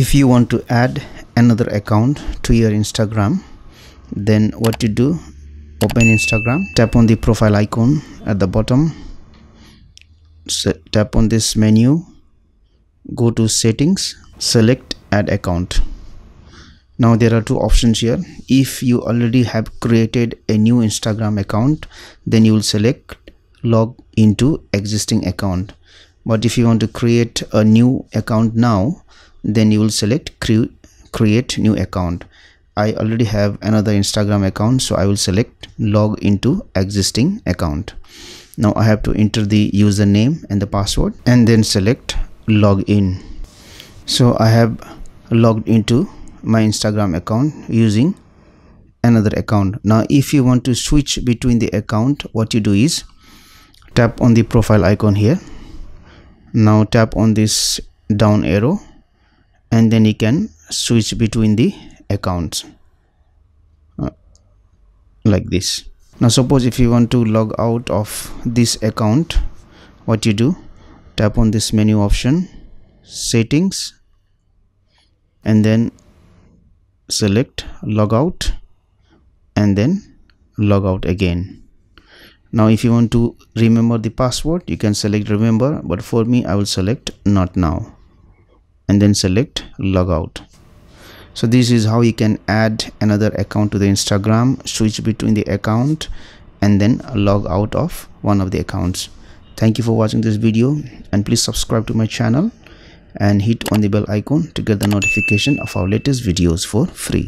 if you want to add another account to your instagram then what you do open instagram tap on the profile icon at the bottom tap on this menu go to settings select add account now there are two options here if you already have created a new instagram account then you will select log into existing account but if you want to create a new account now then you will select cre create new account I already have another Instagram account so I will select log into existing account now I have to enter the username and the password and then select log in so I have logged into my Instagram account using another account now if you want to switch between the account what you do is tap on the profile icon here now tap on this down arrow and then you can switch between the accounts uh, like this now suppose if you want to log out of this account what you do tap on this menu option settings and then select log out and then log out again now if you want to remember the password you can select remember but for me i will select not now and then select logout so this is how you can add another account to the instagram switch between the account and then log out of one of the accounts thank you for watching this video and please subscribe to my channel and hit on the bell icon to get the notification of our latest videos for free